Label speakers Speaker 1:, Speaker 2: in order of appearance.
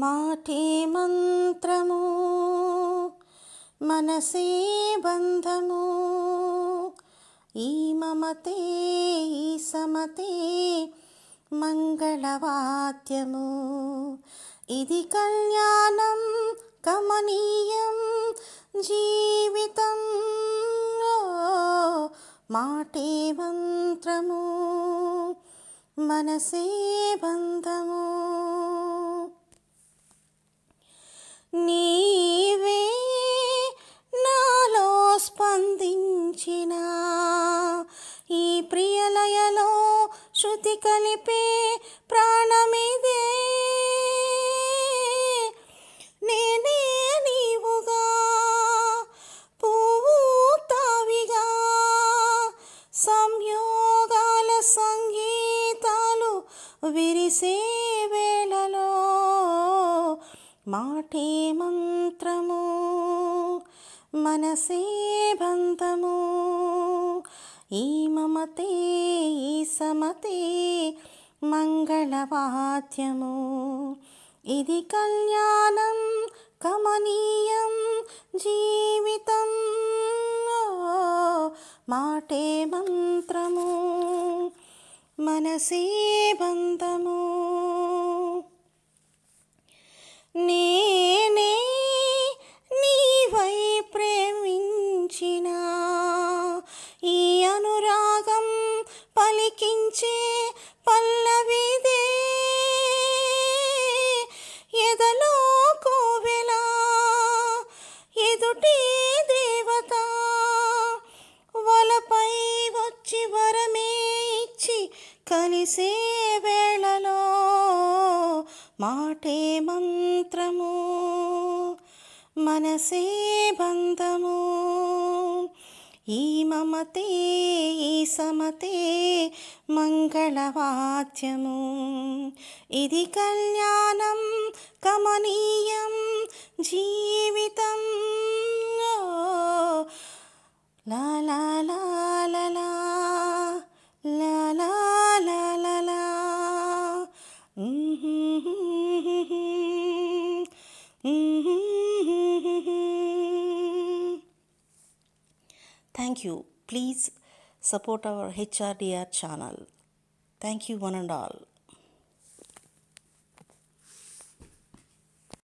Speaker 1: മാഠീ മന്ത്രമോ മനസേ ബന്ധമോ ഈ മമതേ ഈ സമതേ മംഗളവാദ്യമോ ഇതി കല്യാണം കമനീയം ജീവിതം മാഠീ മന്ത്രമോ മനസേ ബന്ധമോ నీవే నాలో స్పందించిన ఈ ప్రియలయలో శృతి కలిపే ప్రాణమిదే నేనే నీవుగా పువ్వు తావిగా సంయోగాల సంగీతాలు విరిసే മാഠേ മന്ത്രമോ മനസേ ബന്ധമോ ഈ മമതേ ഈ സമതേ മംഗളവാദ്യമോ ഇതി കല്യാണം കമനീയം ജീവിതം മാട്ടേ മന്ത്രമോ മനസേ ബന്ധമോ నేనే నీవై ప్రేమించిన ఈ అనురాగం పలికించే పల్లవిదే ఎదలో కోవెల ఎదుటే దేవత వలపై వచ్చి వరమే ఇచ్చి కలిసేవే మాటే మంత్రము మనసే బంధము ఈ మమతే ఈ సమతే మంగళవాద్యము ఇది కళ్యాణం కమనీయం జీ Thank you. Please support our HRDR channel. Thank you, one and all.